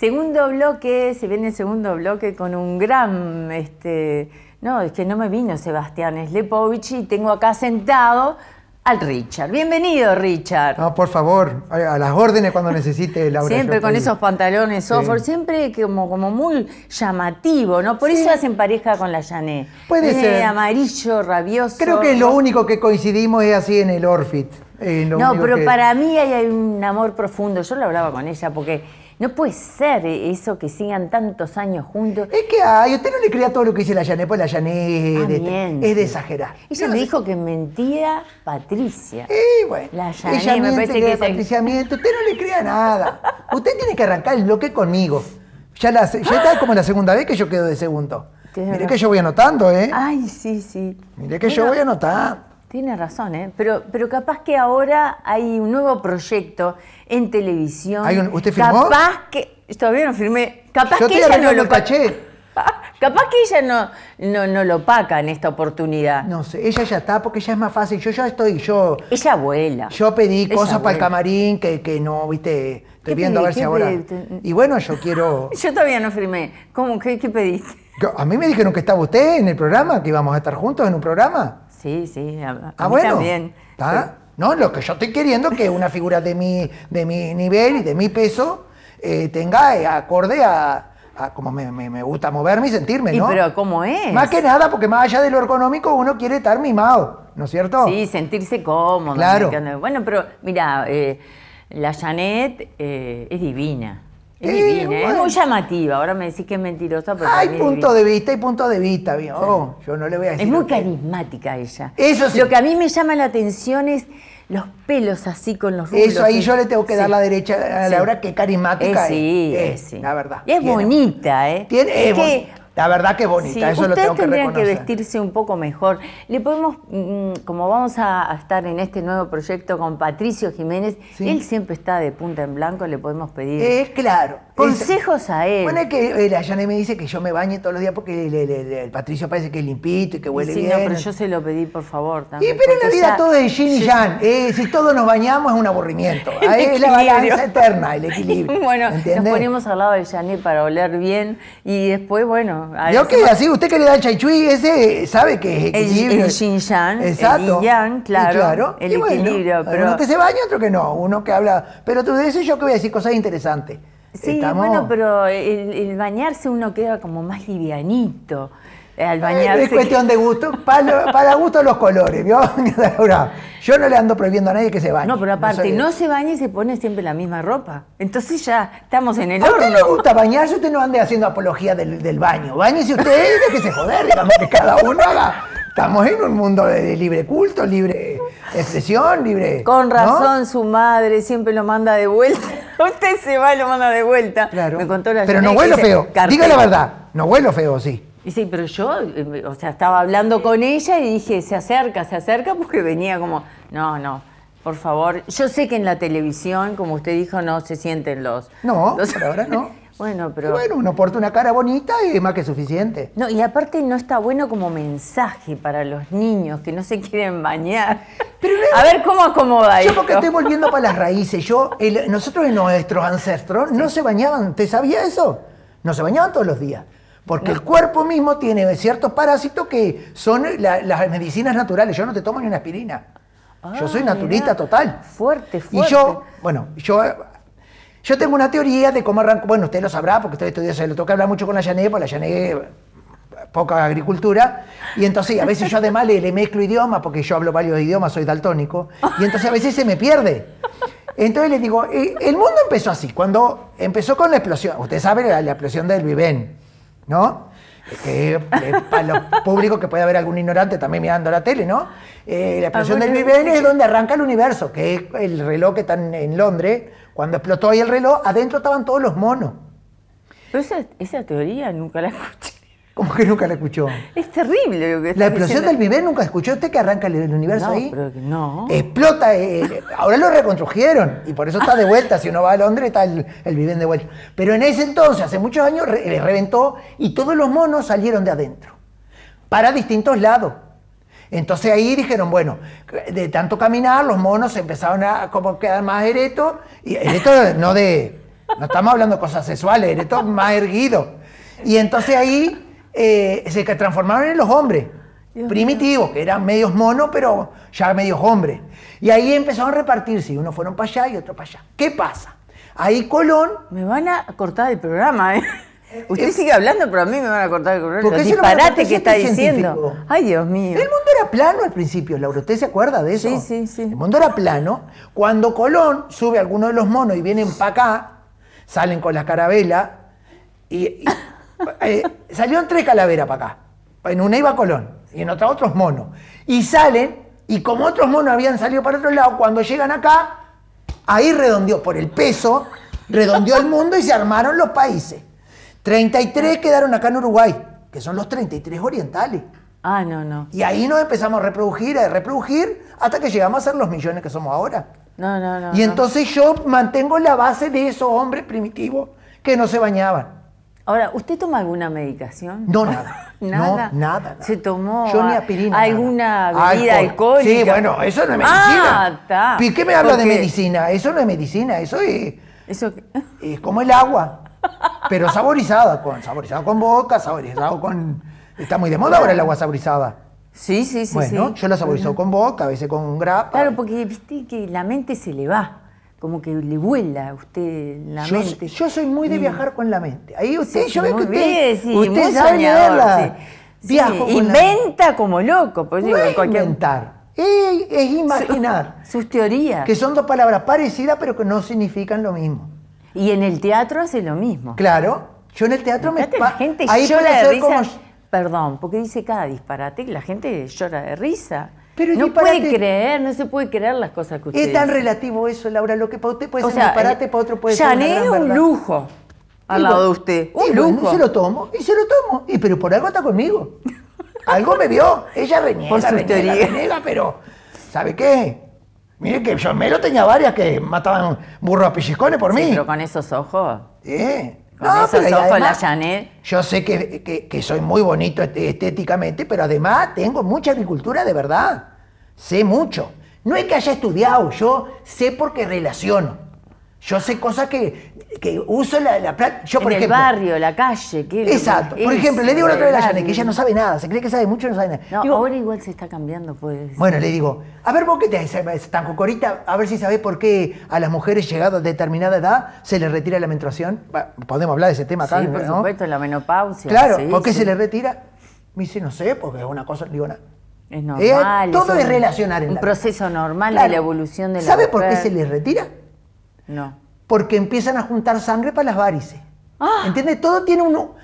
Segundo bloque, se viene el segundo bloque con un gran, este, no, es que no me vino Sebastián Slepovich y tengo acá sentado al Richard. Bienvenido, Richard. No, por favor, a las órdenes cuando necesite, Laura. Siempre con esos pantalones software, siempre como, como muy llamativo, ¿no? Por eso hacen pareja con la Jané. Puede ser. amarillo, rabioso. Creo que lo único que coincidimos es así en el Orfit. Eh, no, pero para mí hay, hay un amor profundo. Yo lo hablaba con ella porque no puede ser eso que sigan tantos años juntos. Es que ay, usted no le crea todo lo que dice la Janet, pues la Janet ah, este, es de exagerar. Ella me dijo que mentía Patricia. Y bueno. La ella me Patricia miente. Usted no le crea nada. Usted tiene que arrancar el bloque conmigo. Ya, está como la segunda vez que yo quedo de segundo. Mire que yo voy anotando, ¿eh? Ay, sí, sí. Mire que yo voy anotando. Tiene razón, ¿eh? Pero, pero capaz que ahora hay un nuevo proyecto en televisión. ¿Usted firmó? Capaz que. Todavía no firmé. Capaz que ella no lo caché. Capaz que ella no, no, lo paca en esta oportunidad. No sé, ella ya está porque ya es más fácil. Yo ya estoy, yo. Ella abuela. Yo pedí cosas para el camarín que, que no, viste. Estoy viendo a ver si ahora. Y bueno, yo quiero. Yo todavía no firmé. ¿Cómo? qué pediste? A mí me dijeron que estaba usted en el programa, que íbamos a estar juntos en un programa. Sí, sí, a, ah, bueno, también. No, lo que yo estoy queriendo es que una figura de mi, de mi nivel y de mi peso eh, tenga eh, acorde a, a como me, me, gusta moverme y sentirme, ¿no? Y pero ¿cómo es? Más que nada, porque más allá de lo económico, uno quiere estar mimado, ¿no es cierto? Sí, sentirse cómodo. Claro. Bueno, pero mira, eh, la Janet es divina. Eh, ¿eh? Es muy llamativa. Ahora me decís que es mentirosa. hay punto de vista, hay punto de vista, yo no le voy a decir. Es muy carismática ella. Eso sí. Lo que a mí me llama la atención es los pelos así con los rulos. Eso ahí yo le tengo que dar la derecha a Laura, qué que carismática es. Eh, sí, es, sí. La verdad. es bonita, ¿eh? Tiene, es la verdad que bonita, eso lo tengo que reconocer. tendrían que vestirse un poco mejor. Le podemos, mm, como vamos a, estar en este nuevo proyecto con Patricio Jiménez, él siempre está de punta en blanco, le podemos pedir. es claro. Consejos a él. Bueno, es que eh, la Janet me dice que yo me bañe todos los días porque el, Patricio parece que es limpito y que huele bien. Sí, no, pero yo se lo pedí, por favor. y pero en la vida todo es Jin y Jan. Eh, si todos nos bañamos es un aburrimiento. Ah, es la balanza eterna, el equilibrio. bueno, nos ponemos al lado de Janet para oler bien y después, bueno. Yo que así, usted que le da chui, ese sabe que es equilibrio. El, Jin Jan, Exacto. el Yang, claro. claro el equilibrio. Pero... Uno que se baña, otro que no. Uno que habla. Pero tú dices yo que voy a decir cosas interesantes. Sí, bueno, pero el, bañarse uno queda como más livianito. Eh, al eh, bañarse. Es cuestión de gusto, para, para gusto los colores, ¿vio? Yo no le ando prohibiendo a nadie que se bañe. No, pero aparte, no, se bañe y se pone siempre la misma ropa. Entonces ya estamos en el otro. no no, le gusta bañarse? Usted no ande haciendo apología del, del baño. Bañese usted y joder, digamos, que cada uno haga Estamos en un mundo de libre culto, libre expresión, libre. Con razón, su madre siempre lo manda de vuelta. Usted se va y lo manda de vuelta. Claro. Me contó la Pero no huelo feo. Diga la verdad. No huelo feo, sí. sí, pero yo, eh, o sea, estaba hablando con ella y dije, se acerca, se acerca, porque venía como, no, no, por favor. Yo sé que en la televisión, como usted dijo, no se sienten los. No, los... ahora no. Bueno, pero... bueno, uno porta una cara bonita y más que suficiente. No, y aparte no está bueno como mensaje para los niños que no se quieren bañar. A ver cómo acomoda Yo porque estoy volviendo para las raíces. Yo, nosotros y nuestros ancestros no se bañaban. ¿Te sabía eso? No se bañaban todos los días. Porque el cuerpo mismo tiene ciertos parásitos que son las medicinas naturales. Yo no te tomo ni una aspirina. yo soy ah, naturista total. Fuerte, fuerte. Y yo, bueno, yo yo tengo una teoría de cómo arrancó, bueno, usted lo sabrá porque usted estudia, se le toca hablar mucho con la Yané, porque la es poca agricultura, y entonces a veces yo además le, mezclo idiomas, porque yo hablo varios idiomas, soy daltónico, y entonces a veces se me pierde. Entonces le digo, eh, el mundo empezó así, cuando empezó con la explosión, usted sabe la, explosión del Vivén, ¿no? que para los públicos que puede haber algún ignorante también mirando la tele, ¿no? Eh, la ah, explosión del Big es donde arranca el universo, que es el reloj que está en Londres. Cuando explotó ahí el reloj, adentro estaban todos los monos. Pero esa, esa teoría nunca la escuché. ¿Cómo que nunca la escuchó? Es terrible lo La explosión del vivén nunca escuchó usted que arranca el, universo no, ahí. Pero que no. Explota. Eh, eh, ahora lo reconstruyeron y por eso está de vuelta. Si uno va a Londres está el, el de vuelta. Pero en ese entonces, hace muchos años, le reventó y todos los monos salieron de adentro. Para distintos lados. Entonces ahí dijeron, bueno, de tanto caminar, los monos empezaron a como quedar más erectos. Y erectos no de. No estamos hablando de cosas sexuales, erectos más erguidos. Y entonces ahí eh, se transformaron en los hombres. primitivos, que eran medios monos, pero ya medios hombres. Y ahí empezaron a repartirse, unos fueron para allá y otros para allá. ¿Qué pasa? Ahí Colón... Me van a cortar el programa, ¿eh? eh Usted sigue hablando, pero a mí me van a cortar el programa. Porque disparate que está diciendo. Ay, Dios mío. El mundo era plano al principio, Laura. ¿Usted se acuerda de eso? Sí, sí, sí. El mundo era plano. Cuando Colón sube a alguno de los monos y vienen para acá, salen con la carabela y eh, salieron tres calaveras para acá. En una iba Colón y en otra otros monos. Y salen, y como otros monos habían salido para otro lado, cuando llegan acá, ahí redondeó por el peso, redondeó el mundo y se armaron los países. 33 quedaron acá en Uruguay, que son los 33 orientales. Ah, no, no. Y ahí nos empezamos a reproducir, a reproducir, hasta que llegamos a ser los millones que somos ahora. No, no, no. Y entonces yo mantengo la base de esos hombres primitivos que no se bañaban. Ahora, ¿usted toma alguna medicación? No, nada. ¿Nada? nada, ¿Se tomó alguna bebida alcohólica? Sí, bueno, eso no es medicina. Ah, está. ¿Y qué me habla de medicina? Eso no es medicina, eso es... Eso... Es como el agua, pero saborizada, con, saborizada con boca, saborizado con... Está muy de moda ahora el agua saborizada. Sí, sí, sí. Bueno, yo la saborizo con boca, a veces con grapa. Claro, porque viste que la mente se le va como que le vuela a usted la mente. Yo soy muy de viajar con la mente. Ahí usted, yo veo que usted, usted sabe inventa como loco. Pues, es inventar, es, imaginar. Sus, teorías. Que son dos palabras parecidas pero que no significan lo mismo. Y en el teatro hace lo mismo. Claro, yo en el teatro me... La gente llora de risa, Perdón, porque dice cada disparate que la gente llora de risa no puede creer, no se puede creer las cosas que usted Es tan relativo eso, Laura. Lo que para usted puede ser un disparate, para otro puede ser una gran un lujo al lado de usted. Un y lujo. se lo tomo, y se lo tomo. Y, pero por algo está conmigo. Algo me vio. Ella venía por su reniega, reniega, pero ¿sabe qué? Mire que yo me lo tenía varias que mataban burro a pichiscones por sí, mí. Pero con esos ojos. ¿Eh? No, Yo sé que, que, soy muy bonito este, estéticamente, pero además tengo mucha agricultura de verdad. Sé mucho. No es que haya estudiado, yo sé porque relaciono. Yo sé cosas que, uso la, la plata. Yo, en el barrio, la calle. ¿qué exacto. Por ejemplo, le digo la otra vez a Yane que ella no sabe nada, se cree que sabe mucho no sabe nada. ahora igual se está cambiando, pues. Bueno, le digo, a ver vos qué te haces tan cocorita, a ver si sabés por qué a las mujeres llegadas a determinada edad se les retira la menstruación. Podemos hablar de ese tema acá, sí, por supuesto, la menopausia. Claro, ¿por qué se les retira? Me dice, no sé, porque es una cosa, digo, Es eh, normal. todo es, relacionar. un proceso normal de la evolución de la ¿Sabe por qué se les retira? No. Porque empiezan a juntar sangre para las varices. Ah. ¿Entiendes? Todo tiene uno.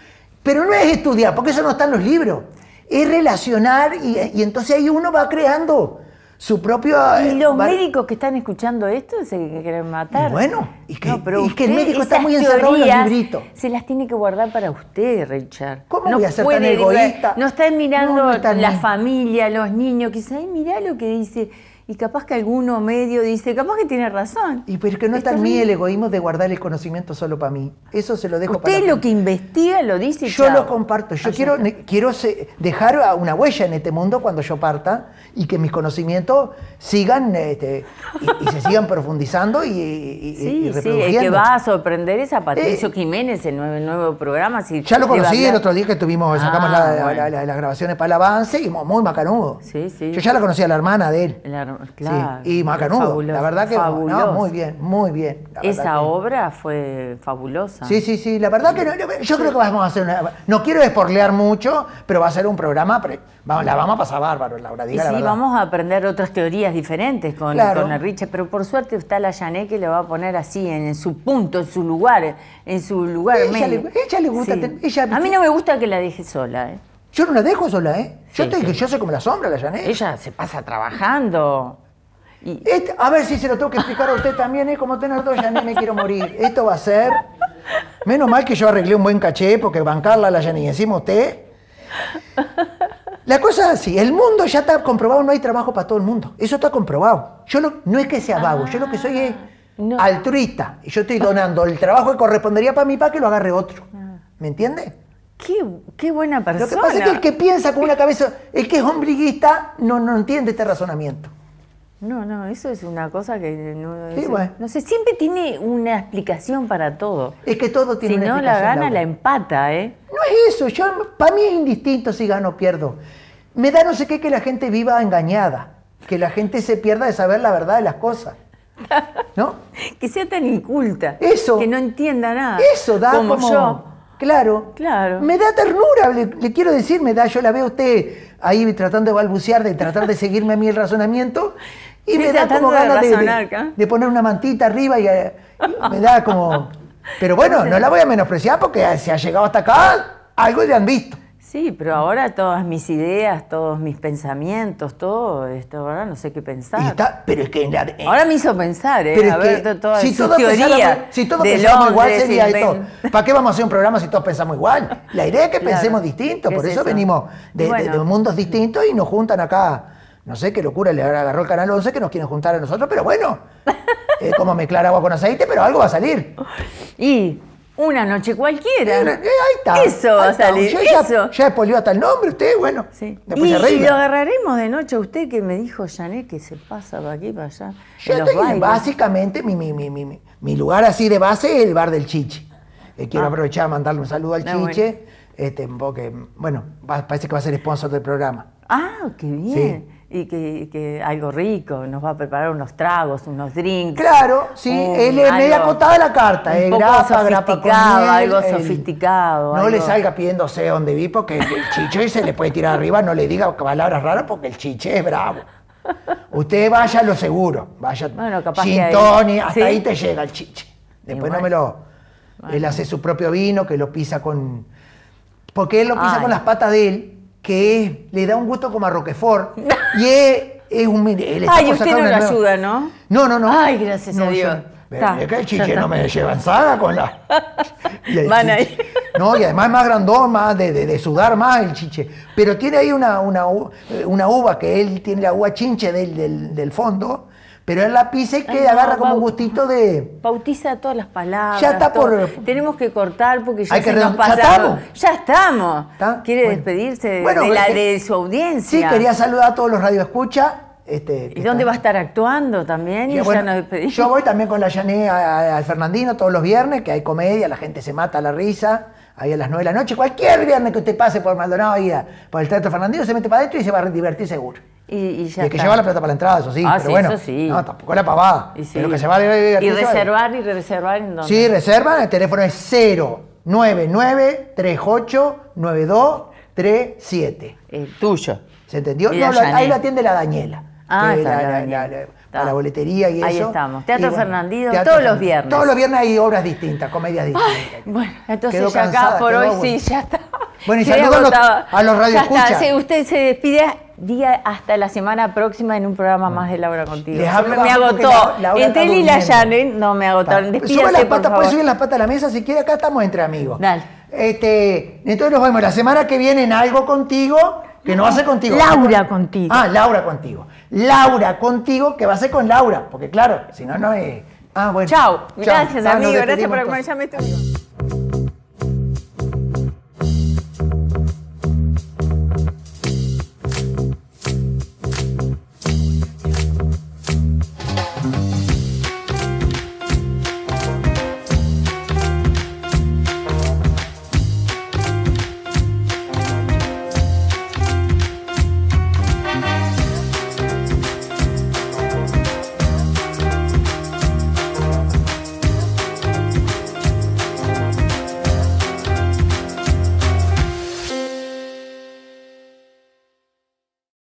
Pero no es estudiar, porque eso no está en los libros. Es relacionar y, entonces ahí uno va creando su propio. ¿Y eh, los médicos que están escuchando esto se quieren matar? Bueno, y que, el médico está muy encerrado en los libritos. Se las tiene que guardar para usted, Richard. ¿Cómo no voy a ser tan egoísta? No están mirando la familia, los niños, quizás, mirá lo que dice y capaz que alguno medio dice, capaz que tiene razón. Y pero es que no está en mí el egoísmo de guardar el conocimiento solo para mí. Eso se lo dejo Usted para Usted lo que investiga lo dice. Yo lo comparto. Yo quiero, quiero dejar una huella en este mundo cuando yo parta y que mis conocimientos sigan este, y, se sigan profundizando y, y, sí, reproduciendo. Sí, el que va a sorprender es a Patricio eh, Jiménez en el nuevo programa. ya lo conocí el otro día que tuvimos, ah, sacamos las grabaciones para el avance y muy macanudo. Sí, sí. Yo ya la conocí a la hermana de él. La, y Macanudo, la verdad que muy bien, muy bien. Esa obra fue fabulosa. Sí, sí, sí, la verdad que yo creo que vamos a hacer una... No quiero esporlear mucho, pero va a ser un programa, la vamos a pasar bárbaro, Laura, sí, vamos a aprender otras teorías diferentes con, con pero por suerte está la llane que le va a poner así, en, su punto, en su lugar, en su lugar. le, gusta, A mí no me gusta que la deje sola, eh. Yo no la dejo sola, ¿eh? Yo yo soy como la sombra, la Janet. Ella se pasa trabajando. Este, a ver si se lo tengo que explicar a usted también, ¿eh? como tener dos Janet, me quiero morir. Esto va a ser. Menos mal que yo arreglé un buen caché, porque bancarla a la Janet y encima usted. La cosa es así, el mundo ya está comprobado, no hay trabajo para todo el mundo. Eso está comprobado. Yo no es que sea vago, yo lo que soy es ah, altruista. Yo estoy donando el trabajo que correspondería para mi para que lo agarre otro. Ah. ¿Me entiende? Qué, buena persona. Lo que pasa es que el que piensa con una cabeza, el que es ombliguista, no, no entiende este razonamiento. No, no, eso es una cosa que no, sí, no sé, siempre tiene una explicación para todo. Es que todo tiene una explicación. Si no la gana, la empata, ¿eh? No es eso, yo para mí es indistinto si gano o pierdo. Me da no sé qué que la gente viva engañada, que la gente se pierda de saber la verdad de las cosas. ¿No? que sea tan inculta. Eso. Que no entienda nada. Eso da como, Claro. Claro. Me da ternura, le, quiero decir, me da, yo la veo a usted ahí tratando de balbucear, de tratar de seguirme a mí el razonamiento, y me da como ganas de, poner una mantita arriba y, eh, y me da como. Pero bueno, no la voy a menospreciar porque se ha llegado hasta acá, algo le han visto. Sí, pero mm. ahora todas mis ideas, todos mis pensamientos, todo esto, ahora no sé qué pensar. pero ahora me hizo pensar, ¿eh? si todos pensamos igual sería esto. ¿Para qué vamos a hacer un programa si todos pensamos igual? La idea es que pensemos distinto, por eso, venimos de, mundos distintos y nos juntan acá. No sé qué locura le agarró el Canal 11 que nos quieren juntar a nosotros, pero bueno, es como mezclar agua con aceite, pero algo va a salir. Y una noche cualquiera. Eh, eso va a salir. eso. Ya, hasta el nombre usted, bueno. y, lo agarraremos de noche a usted que me dijo, Janet, que se pasa para aquí, para allá. Yo en básicamente, mi, mi, mi, mi, lugar así de base es el bar del Chiche. Eh, quiero ah. aprovechar a mandarle un saludo al ah, Chiche, bueno. Este, porque, bueno, parece que va a ser sponsor del programa. Ah, qué bien que, algo rico, nos va a preparar unos tragos, unos drinks. Claro, sí, él es media acotada la carta, es eh, grapa, grapa algo sofisticado. No le salga pidiéndose donde vi porque el chiche se le puede tirar arriba, no le diga palabras raras porque el chiche es bravo. Usted vaya a lo seguro, vaya bueno, Tony, hasta ahí te llega el chiche. Después no me lo... Él hace su propio vino que lo pisa con... Porque él lo pisa con las patas de él que le da un gusto como a Roquefort y es, un... Ay, usted no lo ayuda, ¿no? No, no, no. Ay, gracias a Dios. Es que el chiche no me lleva en saga con la. Y ahí. no, y además es más grandón, más de, sudar más el chiche. Pero tiene ahí una, una, eh, una uva que él tiene la uva chinche del fondo, pero el la pise que agarra como un gustito de. Bautiza todas las palabras. Ya está por. Tenemos que cortar porque ya se nos pasa. Ya estamos. Quiere despedirse de, la, este- de su audiencia. Sí, quería saludar a todos los radioescuchas. Este, ¿Y dónde va a estar actuando también? yo voy también con la Yané al Fernandino todos los viernes, que hay comedia, la gente se mata a la risa, ahí a las 9 de la noche, cualquier viernes que usted pase por Maldonado, ahí por el Teatro Fernandino, se mete para adentro y se va a divertir seguro. Y, y que lleva la plata para la entrada, eso sí, ah, pero bueno, sí. no, tampoco la pavada. Y, pero que se va a y reservar y reservar Sí, reserva el teléfono es 099 38 El tuyo. ¿Se entendió? ahí la atiende la Daniela. Ah, está la, boletería y eso. Ahí estamos. Teatro Fernandino, todos los viernes. Todos los viernes hay obras distintas, comedias distintas. bueno, entonces ya acá por hoy sí, ya está. Bueno, y saludos a los, a los radioescuchas. Usted se despide día hasta la semana próxima en un programa más de Laura contigo. me agotó. Entre él y la Janet no me agotaron. Sube las patas, puedes subir las patas a la mesa si quieres. Acá estamos entre amigos. Dale. Este, entonces nos vemos la semana que viene en algo contigo que no va a ser contigo. Laura contigo. Ah, Laura contigo. Laura contigo que va a ser con Laura, porque claro, si no, no es. Ah, bueno. Chao. Gracias, amigo. gracias por acompañarme.